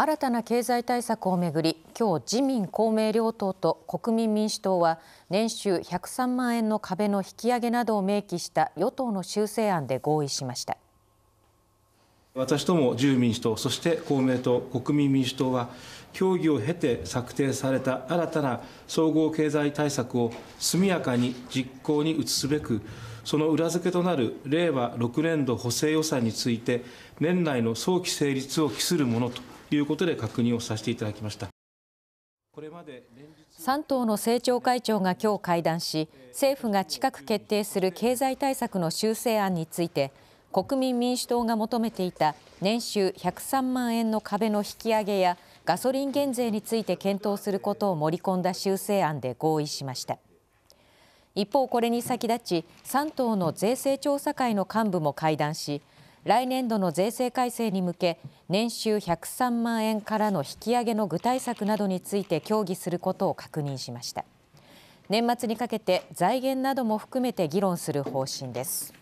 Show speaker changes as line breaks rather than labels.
新たな経済対策をめぐり今日自民・公明両党と国民民主党は年収103万円の壁の引き上げなどを明記した与党の修正案で合意しました
私ども自由民主党そして公明党国民民主党は協議を経て策定された新たな総合経済対策を速やかに実行に移すべくその裏付けとなる令和6年度補正予算について年内の早期成立を期するものとということで確認をさせていただきました。
3
党の政調会長が今日会談し、政府が近く決定する経済対策の修正案について、国民民主党が求めていた年収103万円の壁の引き上げやガソリン減税について検討することを盛り込んだ修正案で合意しました。一方、これに先立ち、3党の税制調査会の幹部も会談し、来年度の税制改正に向け年収103万円からの引き上げの具体策などについて協議することを確認しました年末にかけて財源なども含めて議論する方針です